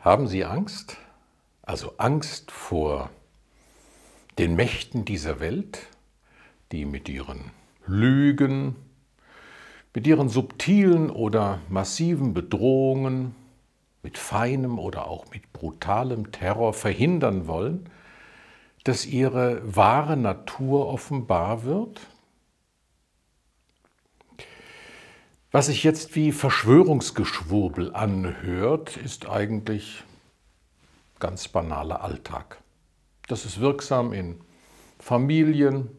Haben Sie Angst? Also Angst vor den Mächten dieser Welt, die mit ihren Lügen, mit ihren subtilen oder massiven Bedrohungen, mit feinem oder auch mit brutalem Terror verhindern wollen, dass ihre wahre Natur offenbar wird, Was sich jetzt wie Verschwörungsgeschwurbel anhört, ist eigentlich ganz banaler Alltag. Das ist wirksam in Familien,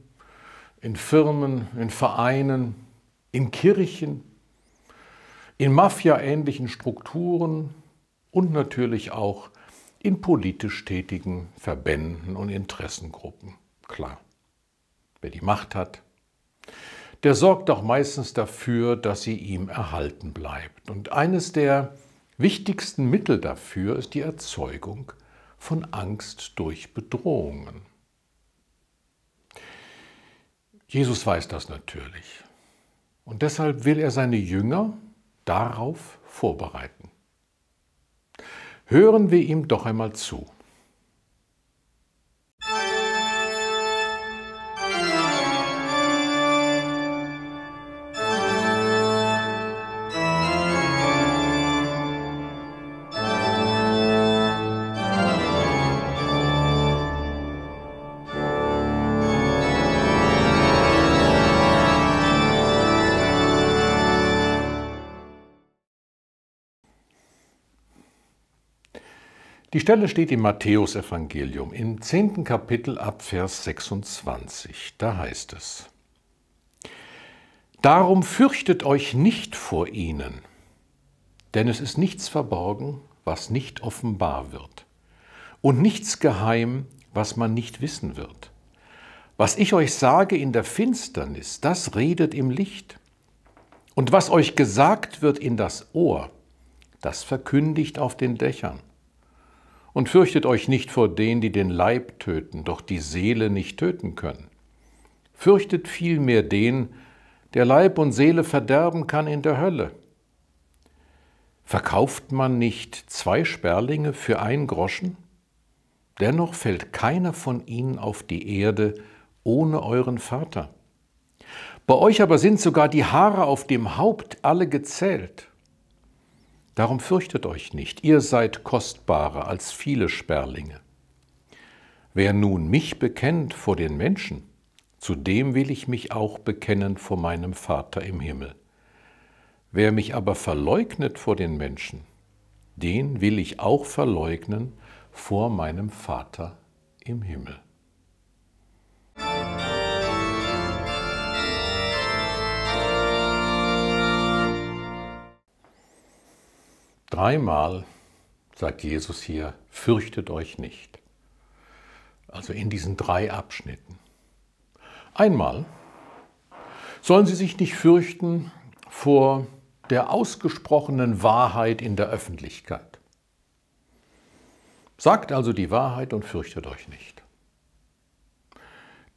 in Firmen, in Vereinen, in Kirchen, in mafiaähnlichen Strukturen und natürlich auch in politisch tätigen Verbänden und Interessengruppen. Klar, wer die Macht hat, der sorgt auch meistens dafür, dass sie ihm erhalten bleibt. Und eines der wichtigsten Mittel dafür ist die Erzeugung von Angst durch Bedrohungen. Jesus weiß das natürlich. Und deshalb will er seine Jünger darauf vorbereiten. Hören wir ihm doch einmal zu. Die Stelle steht im Matthäusevangelium im 10. Kapitel ab Vers 26. Da heißt es, Darum fürchtet euch nicht vor ihnen, denn es ist nichts verborgen, was nicht offenbar wird, und nichts geheim, was man nicht wissen wird. Was ich euch sage in der Finsternis, das redet im Licht. Und was euch gesagt wird in das Ohr, das verkündigt auf den Dächern und fürchtet euch nicht vor denen, die den Leib töten, doch die Seele nicht töten können. Fürchtet vielmehr den, der Leib und Seele verderben kann in der Hölle. Verkauft man nicht zwei Sperlinge für ein Groschen? Dennoch fällt keiner von ihnen auf die Erde ohne euren Vater. Bei euch aber sind sogar die Haare auf dem Haupt alle gezählt. Darum fürchtet euch nicht, ihr seid kostbarer als viele Sperlinge. Wer nun mich bekennt vor den Menschen, zu dem will ich mich auch bekennen vor meinem Vater im Himmel. Wer mich aber verleugnet vor den Menschen, den will ich auch verleugnen vor meinem Vater im Himmel. Dreimal sagt Jesus hier, fürchtet euch nicht. Also in diesen drei Abschnitten. Einmal sollen sie sich nicht fürchten vor der ausgesprochenen Wahrheit in der Öffentlichkeit. Sagt also die Wahrheit und fürchtet euch nicht.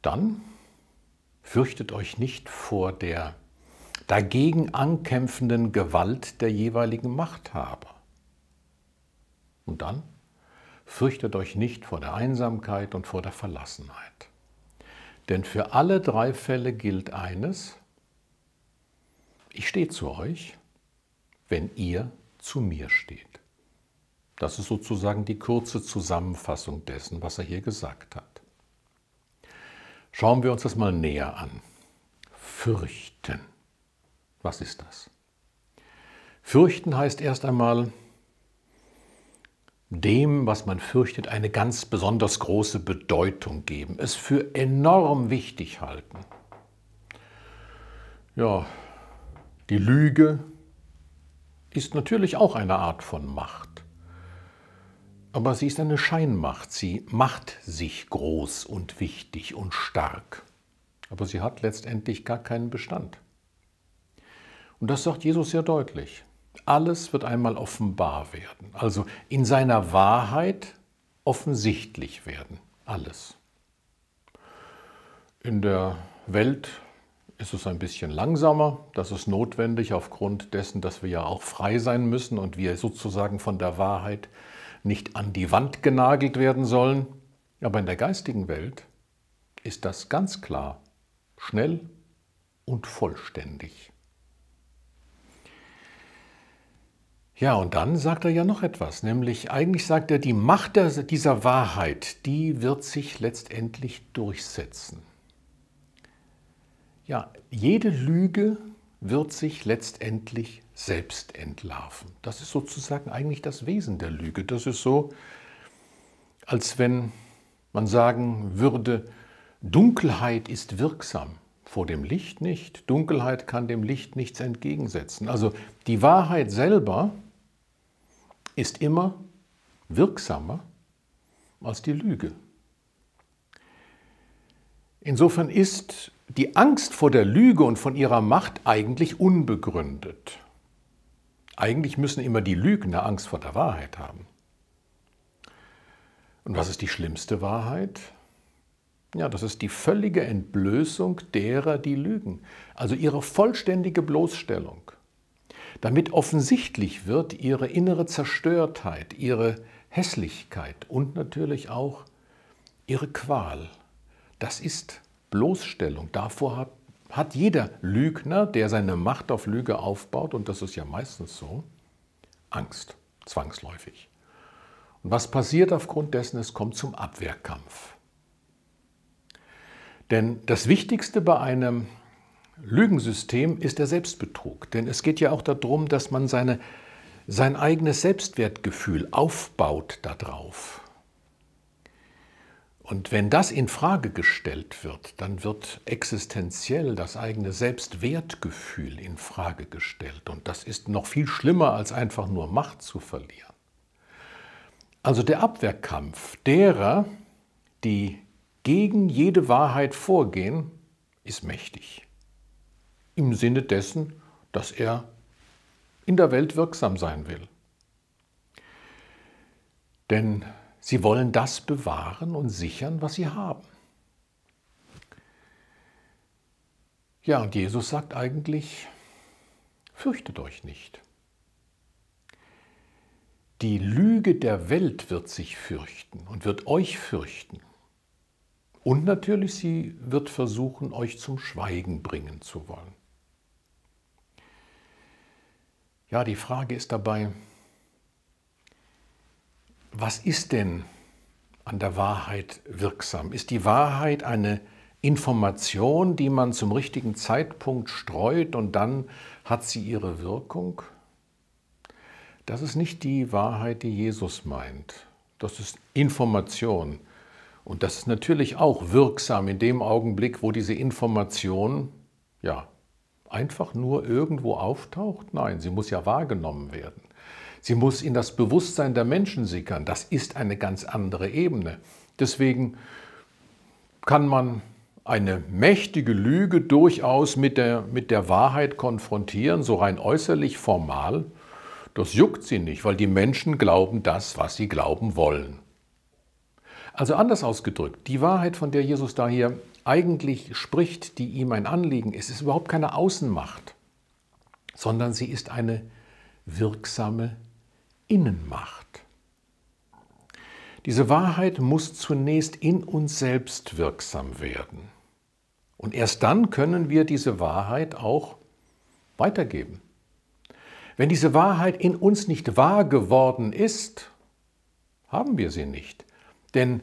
Dann fürchtet euch nicht vor der dagegen ankämpfenden Gewalt der jeweiligen Machthaber. Und dann? Fürchtet euch nicht vor der Einsamkeit und vor der Verlassenheit. Denn für alle drei Fälle gilt eines, ich stehe zu euch, wenn ihr zu mir steht. Das ist sozusagen die kurze Zusammenfassung dessen, was er hier gesagt hat. Schauen wir uns das mal näher an. Fürchten. Was ist das? Fürchten heißt erst einmal, dem, was man fürchtet, eine ganz besonders große Bedeutung geben, es für enorm wichtig halten. Ja, die Lüge ist natürlich auch eine Art von Macht. Aber sie ist eine Scheinmacht. Sie macht sich groß und wichtig und stark. Aber sie hat letztendlich gar keinen Bestand. Und das sagt Jesus sehr deutlich. Alles wird einmal offenbar werden, also in seiner Wahrheit offensichtlich werden, alles. In der Welt ist es ein bisschen langsamer. Das ist notwendig aufgrund dessen, dass wir ja auch frei sein müssen und wir sozusagen von der Wahrheit nicht an die Wand genagelt werden sollen. Aber in der geistigen Welt ist das ganz klar, schnell und vollständig. Ja, und dann sagt er ja noch etwas, nämlich eigentlich sagt er, die Macht dieser Wahrheit, die wird sich letztendlich durchsetzen. Ja, jede Lüge wird sich letztendlich selbst entlarven. Das ist sozusagen eigentlich das Wesen der Lüge. Das ist so, als wenn man sagen würde, Dunkelheit ist wirksam, vor dem Licht nicht. Dunkelheit kann dem Licht nichts entgegensetzen. Also die Wahrheit selber ist immer wirksamer als die Lüge. Insofern ist die Angst vor der Lüge und von ihrer Macht eigentlich unbegründet. Eigentlich müssen immer die Lügner Angst vor der Wahrheit haben. Und was ist die schlimmste Wahrheit? Ja, das ist die völlige Entblößung derer, die lügen. Also ihre vollständige Bloßstellung damit offensichtlich wird ihre innere Zerstörtheit, ihre Hässlichkeit und natürlich auch ihre Qual. Das ist Bloßstellung. Davor hat, hat jeder Lügner, der seine Macht auf Lüge aufbaut, und das ist ja meistens so, Angst, zwangsläufig. Und was passiert aufgrund dessen? Es kommt zum Abwehrkampf. Denn das Wichtigste bei einem Lügensystem ist der Selbstbetrug. Denn es geht ja auch darum, dass man seine, sein eigenes Selbstwertgefühl aufbaut darauf. Und wenn das in Frage gestellt wird, dann wird existenziell das eigene Selbstwertgefühl in Frage gestellt. Und das ist noch viel schlimmer, als einfach nur Macht zu verlieren. Also der Abwehrkampf derer, die gegen jede Wahrheit vorgehen, ist mächtig im Sinne dessen, dass er in der Welt wirksam sein will. Denn sie wollen das bewahren und sichern, was sie haben. Ja, und Jesus sagt eigentlich, fürchtet euch nicht. Die Lüge der Welt wird sich fürchten und wird euch fürchten. Und natürlich, sie wird versuchen, euch zum Schweigen bringen zu wollen. Ja, die Frage ist dabei, was ist denn an der Wahrheit wirksam? Ist die Wahrheit eine Information, die man zum richtigen Zeitpunkt streut und dann hat sie ihre Wirkung? Das ist nicht die Wahrheit, die Jesus meint. Das ist Information. Und das ist natürlich auch wirksam in dem Augenblick, wo diese Information ja, einfach nur irgendwo auftaucht? Nein, sie muss ja wahrgenommen werden. Sie muss in das Bewusstsein der Menschen sickern. Das ist eine ganz andere Ebene. Deswegen kann man eine mächtige Lüge durchaus mit der, mit der Wahrheit konfrontieren, so rein äußerlich formal. Das juckt sie nicht, weil die Menschen glauben das, was sie glauben wollen. Also anders ausgedrückt, die Wahrheit, von der Jesus da hier eigentlich spricht, die ihm ein Anliegen ist, ist überhaupt keine Außenmacht, sondern sie ist eine wirksame Innenmacht. Diese Wahrheit muss zunächst in uns selbst wirksam werden. Und erst dann können wir diese Wahrheit auch weitergeben. Wenn diese Wahrheit in uns nicht wahr geworden ist, haben wir sie nicht. Denn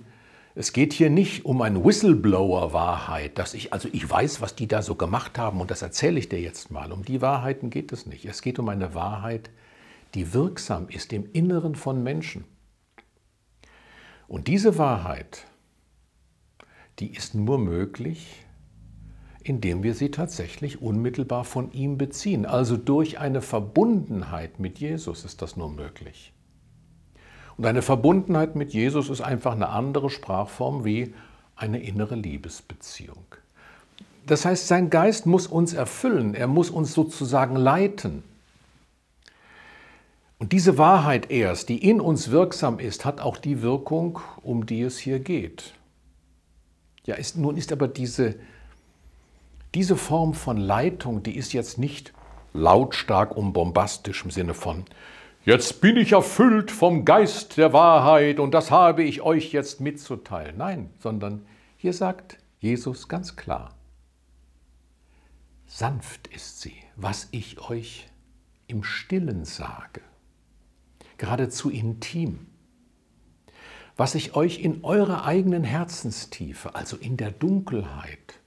es geht hier nicht um ein Whistleblower-Wahrheit, dass ich, also ich weiß, was die da so gemacht haben und das erzähle ich dir jetzt mal. Um die Wahrheiten geht es nicht. Es geht um eine Wahrheit, die wirksam ist im Inneren von Menschen. Und diese Wahrheit, die ist nur möglich, indem wir sie tatsächlich unmittelbar von ihm beziehen. Also durch eine Verbundenheit mit Jesus ist das nur möglich. Und eine Verbundenheit mit Jesus ist einfach eine andere Sprachform wie eine innere Liebesbeziehung. Das heißt, sein Geist muss uns erfüllen, er muss uns sozusagen leiten. Und diese Wahrheit erst, die in uns wirksam ist, hat auch die Wirkung, um die es hier geht. Ja, ist, nun ist aber diese, diese Form von Leitung, die ist jetzt nicht lautstark und bombastisch im Sinne von, jetzt bin ich erfüllt vom Geist der Wahrheit und das habe ich euch jetzt mitzuteilen. Nein, sondern hier sagt Jesus ganz klar, sanft ist sie, was ich euch im stillen sage, geradezu intim, was ich euch in eurer eigenen Herzenstiefe, also in der Dunkelheit,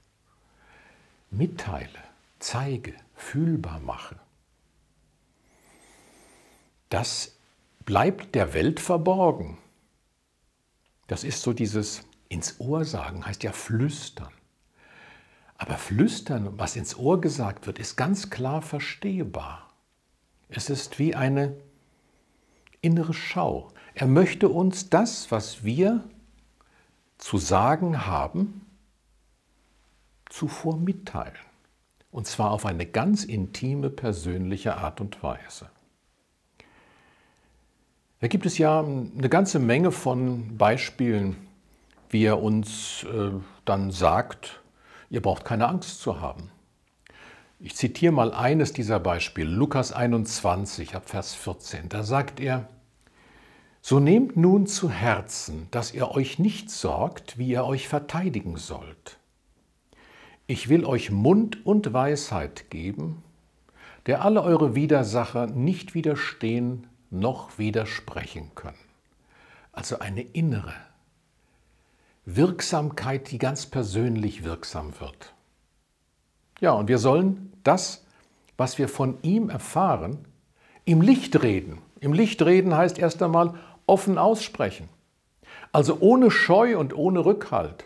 mitteile, zeige, fühlbar mache das bleibt der Welt verborgen. Das ist so dieses ins Ohr sagen, heißt ja flüstern. Aber flüstern, was ins Ohr gesagt wird, ist ganz klar verstehbar. Es ist wie eine innere Schau. Er möchte uns das, was wir zu sagen haben, zuvor mitteilen. Und zwar auf eine ganz intime, persönliche Art und Weise. Da gibt es ja eine ganze Menge von Beispielen, wie er uns äh, dann sagt, ihr braucht keine Angst zu haben. Ich zitiere mal eines dieser Beispiele, Lukas 21 ab Vers 14. Da sagt er, so nehmt nun zu Herzen, dass ihr euch nicht sorgt, wie ihr euch verteidigen sollt. Ich will euch Mund und Weisheit geben, der alle eure Widersacher nicht widerstehen noch widersprechen können. Also eine innere Wirksamkeit, die ganz persönlich wirksam wird. Ja, und wir sollen das, was wir von ihm erfahren, im Licht reden. Im Licht reden heißt erst einmal offen aussprechen. Also ohne Scheu und ohne Rückhalt.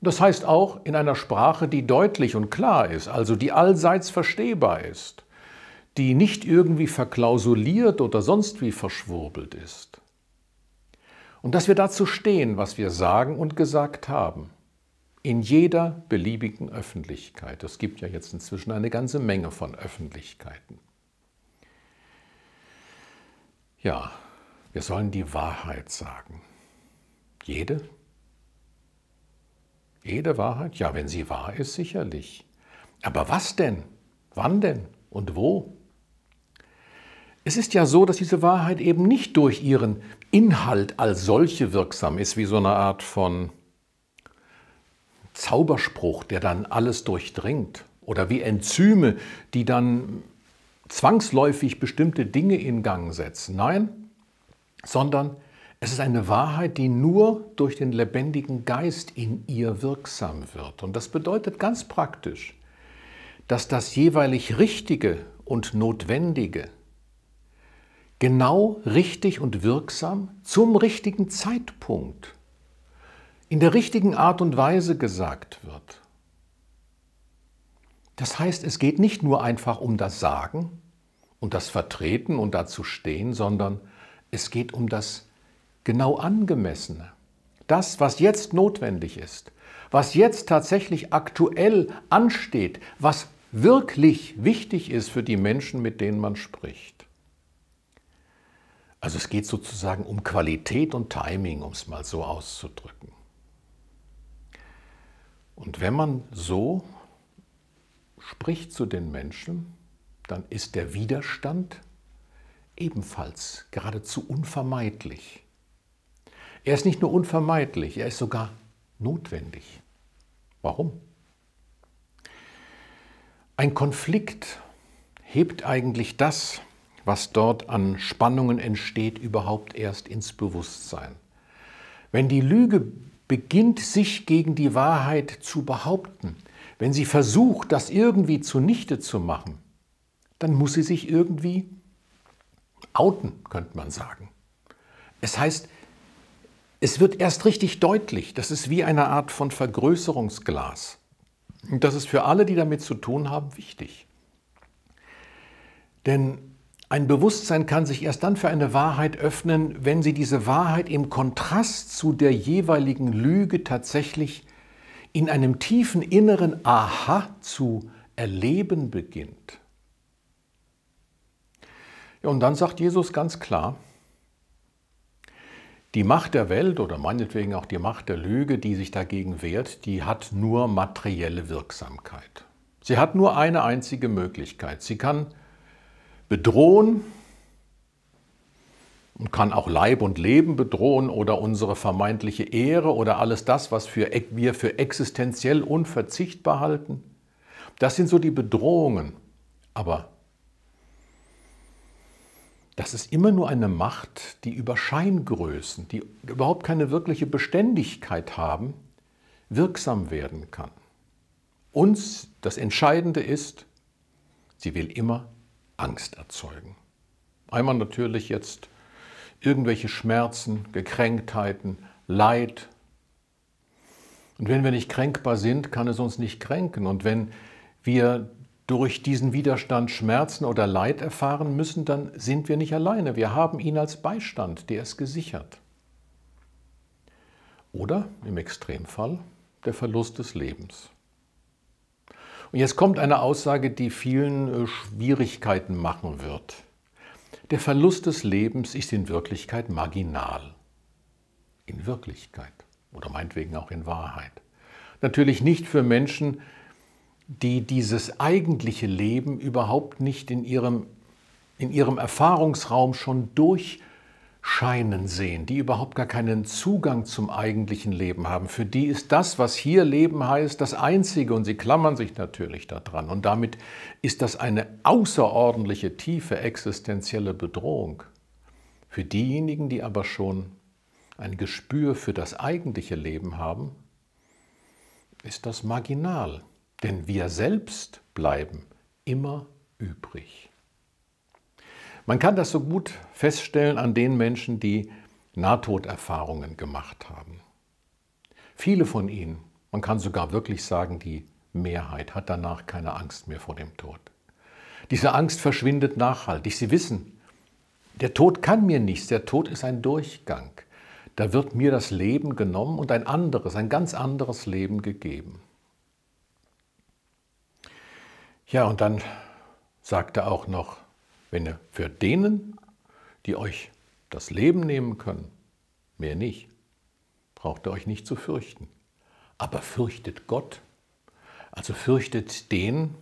Und das heißt auch in einer Sprache, die deutlich und klar ist, also die allseits verstehbar ist die nicht irgendwie verklausuliert oder sonst wie verschwurbelt ist. Und dass wir dazu stehen, was wir sagen und gesagt haben. In jeder beliebigen Öffentlichkeit. Es gibt ja jetzt inzwischen eine ganze Menge von Öffentlichkeiten. Ja, wir sollen die Wahrheit sagen. Jede? Jede Wahrheit? Ja, wenn sie wahr ist, sicherlich. Aber was denn? Wann denn? Und wo? Es ist ja so, dass diese Wahrheit eben nicht durch ihren Inhalt als solche wirksam ist, wie so eine Art von Zauberspruch, der dann alles durchdringt. Oder wie Enzyme, die dann zwangsläufig bestimmte Dinge in Gang setzen. Nein, sondern es ist eine Wahrheit, die nur durch den lebendigen Geist in ihr wirksam wird. Und das bedeutet ganz praktisch, dass das jeweilig Richtige und Notwendige genau, richtig und wirksam zum richtigen Zeitpunkt, in der richtigen Art und Weise gesagt wird. Das heißt, es geht nicht nur einfach um das Sagen und das Vertreten und dazu stehen, sondern es geht um das genau angemessene. Das, was jetzt notwendig ist, was jetzt tatsächlich aktuell ansteht, was wirklich wichtig ist für die Menschen, mit denen man spricht. Also es geht sozusagen um Qualität und Timing, um es mal so auszudrücken. Und wenn man so spricht zu den Menschen, dann ist der Widerstand ebenfalls geradezu unvermeidlich. Er ist nicht nur unvermeidlich, er ist sogar notwendig. Warum? Ein Konflikt hebt eigentlich das, was dort an Spannungen entsteht, überhaupt erst ins Bewusstsein. Wenn die Lüge beginnt, sich gegen die Wahrheit zu behaupten, wenn sie versucht, das irgendwie zunichte zu machen, dann muss sie sich irgendwie outen, könnte man sagen. Es heißt, es wird erst richtig deutlich, das ist wie eine Art von Vergrößerungsglas. Und das ist für alle, die damit zu tun haben, wichtig. Denn ein Bewusstsein kann sich erst dann für eine Wahrheit öffnen, wenn sie diese Wahrheit im Kontrast zu der jeweiligen Lüge tatsächlich in einem tiefen inneren Aha zu erleben beginnt. Ja, und dann sagt Jesus ganz klar, die Macht der Welt oder meinetwegen auch die Macht der Lüge, die sich dagegen wehrt, die hat nur materielle Wirksamkeit. Sie hat nur eine einzige Möglichkeit. Sie kann bedrohen und kann auch Leib und Leben bedrohen oder unsere vermeintliche Ehre oder alles das, was für, wir für existenziell unverzichtbar halten. Das sind so die Bedrohungen. Aber das ist immer nur eine Macht, die über Scheingrößen, die überhaupt keine wirkliche Beständigkeit haben, wirksam werden kann. Uns, das Entscheidende ist, sie will immer Angst erzeugen. Einmal natürlich jetzt irgendwelche Schmerzen, Gekränktheiten, Leid. Und wenn wir nicht kränkbar sind, kann es uns nicht kränken. Und wenn wir durch diesen Widerstand Schmerzen oder Leid erfahren müssen, dann sind wir nicht alleine. Wir haben ihn als Beistand, der ist gesichert. Oder im Extremfall der Verlust des Lebens. Und jetzt kommt eine Aussage, die vielen äh, Schwierigkeiten machen wird. Der Verlust des Lebens ist in Wirklichkeit marginal. In Wirklichkeit oder meinetwegen auch in Wahrheit. Natürlich nicht für Menschen, die dieses eigentliche Leben überhaupt nicht in ihrem, in ihrem Erfahrungsraum schon durchführen scheinen sehen, die überhaupt gar keinen Zugang zum eigentlichen Leben haben. Für die ist das, was hier Leben heißt, das Einzige und sie klammern sich natürlich daran. Und damit ist das eine außerordentliche, tiefe existenzielle Bedrohung. Für diejenigen, die aber schon ein Gespür für das eigentliche Leben haben, ist das marginal. Denn wir selbst bleiben immer übrig. Man kann das so gut feststellen an den Menschen, die Nahtoderfahrungen gemacht haben. Viele von ihnen, man kann sogar wirklich sagen, die Mehrheit hat danach keine Angst mehr vor dem Tod. Diese Angst verschwindet nachhaltig. Sie wissen, der Tod kann mir nichts, der Tod ist ein Durchgang. Da wird mir das Leben genommen und ein anderes, ein ganz anderes Leben gegeben. Ja, und dann sagte auch noch wenn ihr für denen, die euch das Leben nehmen können, mehr nicht, braucht ihr euch nicht zu fürchten. Aber fürchtet Gott, also fürchtet den,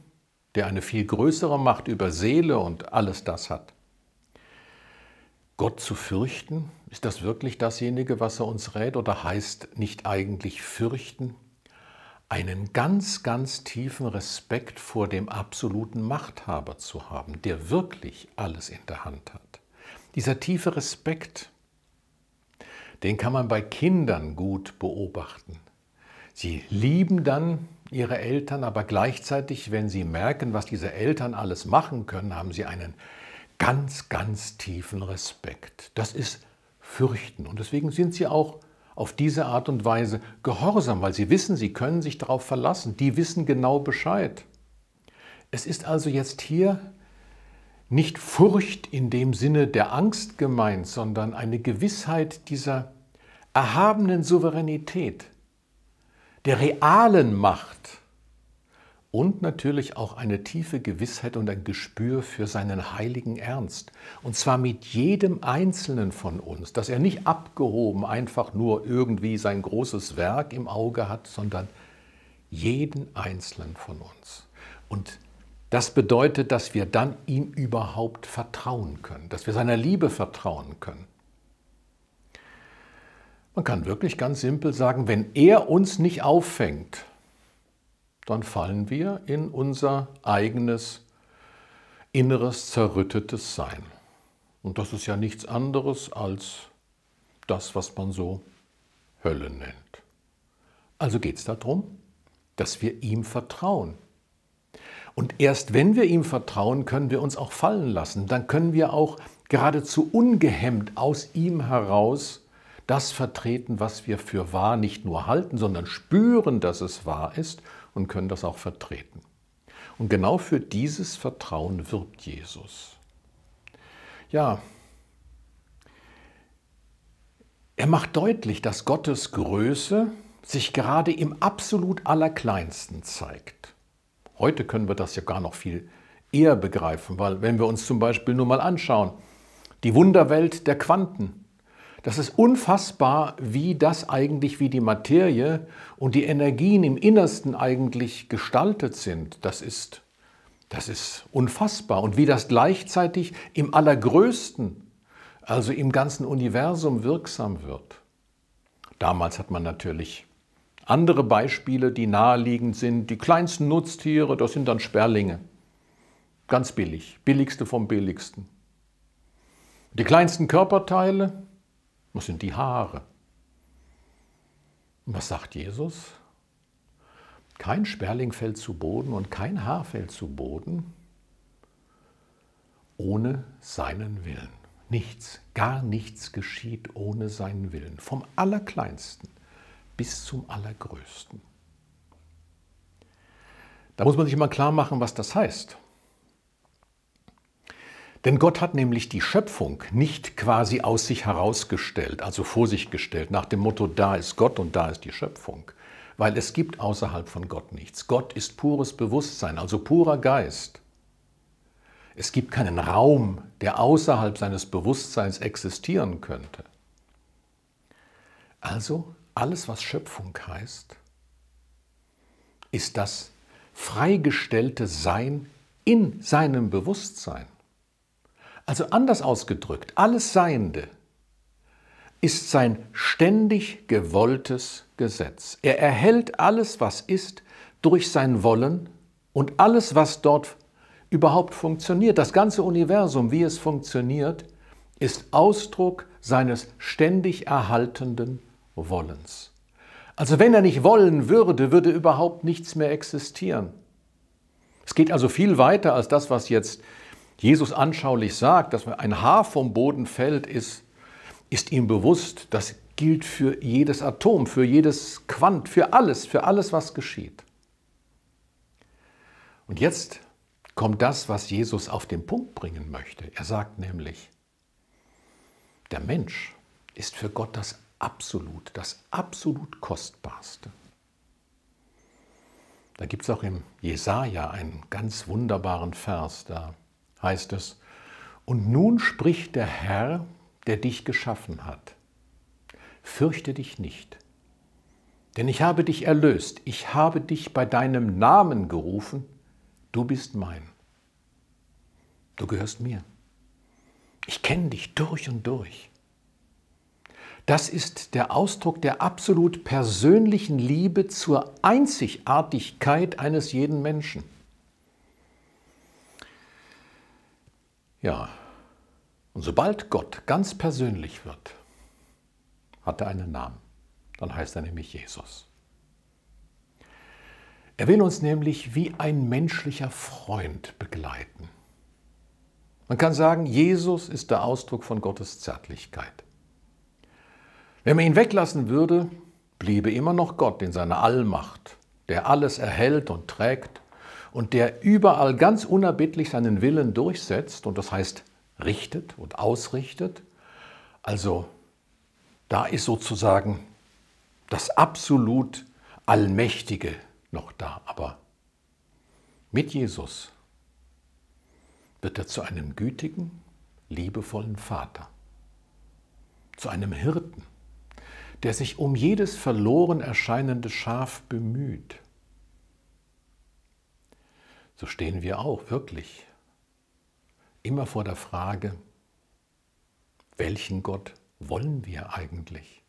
der eine viel größere Macht über Seele und alles das hat. Gott zu fürchten, ist das wirklich dasjenige, was er uns rät, oder heißt nicht eigentlich fürchten? einen ganz, ganz tiefen Respekt vor dem absoluten Machthaber zu haben, der wirklich alles in der Hand hat. Dieser tiefe Respekt, den kann man bei Kindern gut beobachten. Sie lieben dann ihre Eltern, aber gleichzeitig, wenn sie merken, was diese Eltern alles machen können, haben sie einen ganz, ganz tiefen Respekt. Das ist Fürchten und deswegen sind sie auch auf diese Art und Weise gehorsam, weil sie wissen, sie können sich darauf verlassen. Die wissen genau Bescheid. Es ist also jetzt hier nicht Furcht in dem Sinne der Angst gemeint, sondern eine Gewissheit dieser erhabenen Souveränität, der realen Macht und natürlich auch eine tiefe Gewissheit und ein Gespür für seinen heiligen Ernst. Und zwar mit jedem Einzelnen von uns, dass er nicht abgehoben einfach nur irgendwie sein großes Werk im Auge hat, sondern jeden Einzelnen von uns. Und das bedeutet, dass wir dann ihm überhaupt vertrauen können, dass wir seiner Liebe vertrauen können. Man kann wirklich ganz simpel sagen, wenn er uns nicht auffängt, dann fallen wir in unser eigenes inneres zerrüttetes Sein. Und das ist ja nichts anderes als das, was man so Hölle nennt. Also geht es darum, dass wir ihm vertrauen. Und erst wenn wir ihm vertrauen, können wir uns auch fallen lassen. Dann können wir auch geradezu ungehemmt aus ihm heraus das vertreten, was wir für wahr nicht nur halten, sondern spüren, dass es wahr ist und können das auch vertreten. Und genau für dieses Vertrauen wirbt Jesus. Ja, er macht deutlich, dass Gottes Größe sich gerade im absolut Allerkleinsten zeigt. Heute können wir das ja gar noch viel eher begreifen, weil wenn wir uns zum Beispiel nur mal anschauen, die Wunderwelt der Quanten, das ist unfassbar, wie das eigentlich, wie die Materie und die Energien im Innersten eigentlich gestaltet sind. Das ist, das ist unfassbar. Und wie das gleichzeitig im Allergrößten, also im ganzen Universum wirksam wird. Damals hat man natürlich andere Beispiele, die naheliegend sind. Die kleinsten Nutztiere, das sind dann Sperlinge. Ganz billig, billigste vom billigsten. Die kleinsten Körperteile, was sind die Haare? Und was sagt Jesus? Kein Sperling fällt zu Boden und kein Haar fällt zu Boden ohne seinen Willen. Nichts, gar nichts geschieht ohne seinen Willen, vom Allerkleinsten bis zum Allergrößten. Da muss man sich mal klar machen, was das heißt. Denn Gott hat nämlich die Schöpfung nicht quasi aus sich herausgestellt, also vor sich gestellt, nach dem Motto, da ist Gott und da ist die Schöpfung. Weil es gibt außerhalb von Gott nichts. Gott ist pures Bewusstsein, also purer Geist. Es gibt keinen Raum, der außerhalb seines Bewusstseins existieren könnte. Also alles, was Schöpfung heißt, ist das freigestellte Sein in seinem Bewusstsein. Also anders ausgedrückt, alles Seiende ist sein ständig gewolltes Gesetz. Er erhält alles, was ist, durch sein Wollen und alles, was dort überhaupt funktioniert. Das ganze Universum, wie es funktioniert, ist Ausdruck seines ständig erhaltenden Wollens. Also wenn er nicht wollen würde, würde überhaupt nichts mehr existieren. Es geht also viel weiter als das, was jetzt Jesus anschaulich sagt, dass wenn ein Haar vom Boden fällt, ist, ist ihm bewusst, das gilt für jedes Atom, für jedes Quant, für alles, für alles, was geschieht. Und jetzt kommt das, was Jesus auf den Punkt bringen möchte. Er sagt nämlich, der Mensch ist für Gott das Absolut, das absolut Kostbarste. Da gibt es auch im Jesaja einen ganz wunderbaren Vers, da heißt es, und nun spricht der Herr, der dich geschaffen hat, fürchte dich nicht, denn ich habe dich erlöst, ich habe dich bei deinem Namen gerufen, du bist mein, du gehörst mir, ich kenne dich durch und durch. Das ist der Ausdruck der absolut persönlichen Liebe zur Einzigartigkeit eines jeden Menschen. Ja, und sobald Gott ganz persönlich wird, hat er einen Namen. Dann heißt er nämlich Jesus. Er will uns nämlich wie ein menschlicher Freund begleiten. Man kann sagen, Jesus ist der Ausdruck von Gottes Zärtlichkeit. Wenn man ihn weglassen würde, bliebe immer noch Gott in seiner Allmacht, der alles erhält und trägt, und der überall ganz unerbittlich seinen Willen durchsetzt und das heißt richtet und ausrichtet. Also da ist sozusagen das absolut Allmächtige noch da, aber mit Jesus wird er zu einem gütigen, liebevollen Vater, zu einem Hirten, der sich um jedes verloren erscheinende Schaf bemüht, so stehen wir auch wirklich immer vor der Frage, welchen Gott wollen wir eigentlich?